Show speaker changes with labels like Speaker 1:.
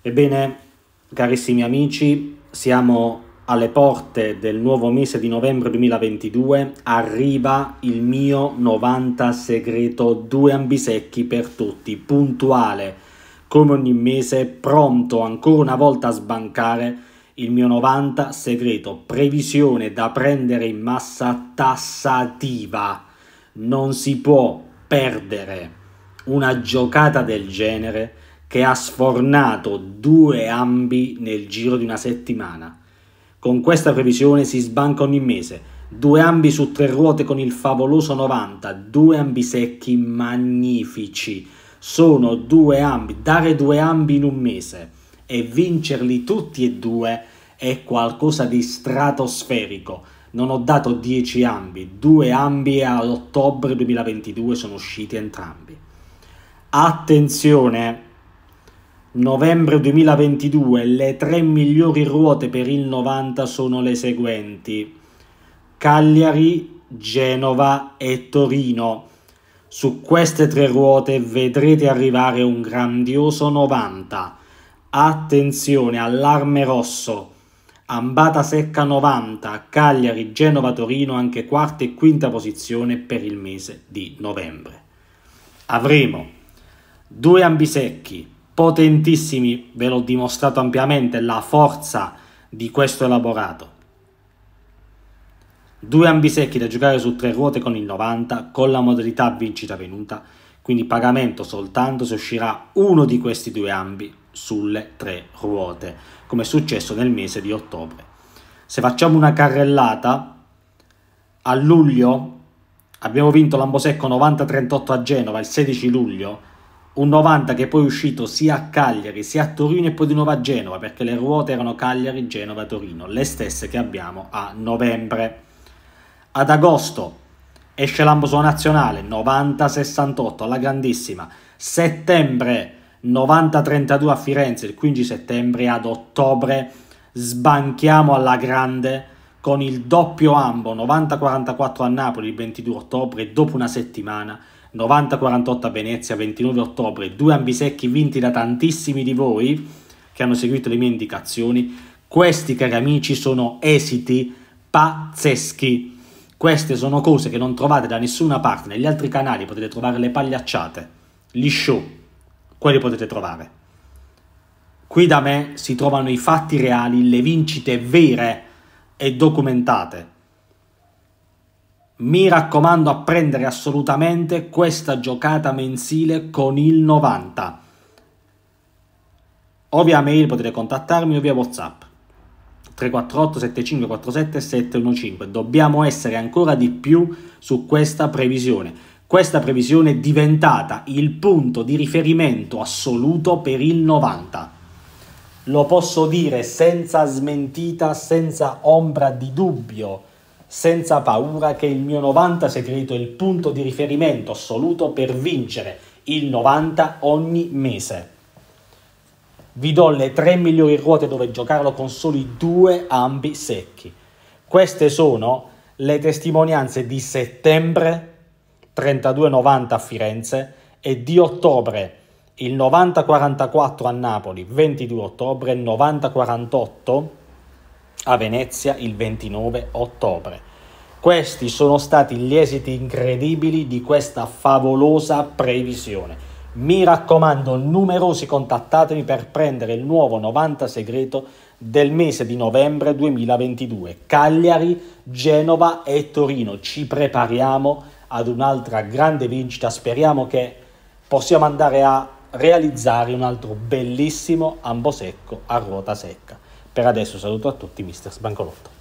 Speaker 1: Ebbene, carissimi amici, siamo alle porte del nuovo mese di novembre 2022, arriva il mio 90 segreto, due ambisecchi per tutti, puntuale, come ogni mese, pronto ancora una volta a sbancare il mio 90 segreto, previsione da prendere in massa tassativa. Non si può perdere una giocata del genere che ha sfornato due ambi nel giro di una settimana. Con questa previsione si sbanca ogni mese. Due ambi su tre ruote con il favoloso 90, due ambi secchi magnifici. Sono due ambi, dare due ambi in un mese e vincerli tutti e due è qualcosa di stratosferico. Non ho dato 10 ambi, due ambi all'ottobre 2022 sono usciti entrambi. Attenzione! Novembre 2022 le tre migliori ruote per il 90 sono le seguenti. Cagliari, Genova e Torino. Su queste tre ruote vedrete arrivare un grandioso 90. Attenzione, allarme rosso. Ambata secca 90, Cagliari, Genova, Torino anche quarta e quinta posizione per il mese di novembre. Avremo due ambisecchi, potentissimi, ve l'ho dimostrato ampiamente, la forza di questo elaborato. Due ambisecchi da giocare su tre ruote con il 90 con la modalità vincita venuta, quindi pagamento soltanto se uscirà uno di questi due ambi sulle tre ruote, come è successo nel mese di ottobre. Se facciamo una carrellata, a luglio abbiamo vinto l'Ambosecco 90-38 a Genova il 16 luglio, un 90 che poi è uscito sia a Cagliari sia a Torino e poi di nuovo a Genova perché le ruote erano Cagliari, Genova, Torino, le stesse che abbiamo a novembre. Ad agosto esce l'Amboso Nazionale 90-68 alla grandissima, settembre 90-32 a Firenze il 15 settembre, ad ottobre sbanchiamo alla grande con il doppio ambo 90-44 a Napoli il 22 ottobre dopo una settimana 90-48 a Venezia, 29 ottobre, due ambisecchi vinti da tantissimi di voi che hanno seguito le mie indicazioni. Questi, cari amici, sono esiti pazzeschi. Queste sono cose che non trovate da nessuna parte. Negli altri canali potete trovare le pagliacciate, gli show, quelli potete trovare. Qui da me si trovano i fatti reali, le vincite vere e documentate mi raccomando a prendere assolutamente questa giocata mensile con il 90. O via mail potete contattarmi o via Whatsapp. 348 7547 715. Dobbiamo essere ancora di più su questa previsione. Questa previsione è diventata il punto di riferimento assoluto per il 90. Lo posso dire senza smentita, senza ombra di dubbio senza paura che il mio 90 segreto è il punto di riferimento assoluto per vincere il 90 ogni mese. Vi do le tre migliori ruote dove giocarlo con soli due ambi secchi. Queste sono le testimonianze di settembre 32-90 a Firenze e di ottobre il 90-44 a Napoli, 22 ottobre, 90-48 a Venezia il 29 ottobre. Questi sono stati gli esiti incredibili di questa favolosa previsione. Mi raccomando, numerosi contattatemi per prendere il nuovo 90 segreto del mese di novembre 2022. Cagliari, Genova e Torino. Ci prepariamo ad un'altra grande vincita. Speriamo che possiamo andare a realizzare un altro bellissimo ambosecco a ruota secca. Per adesso saluto a tutti, Mr. Sbancolotto.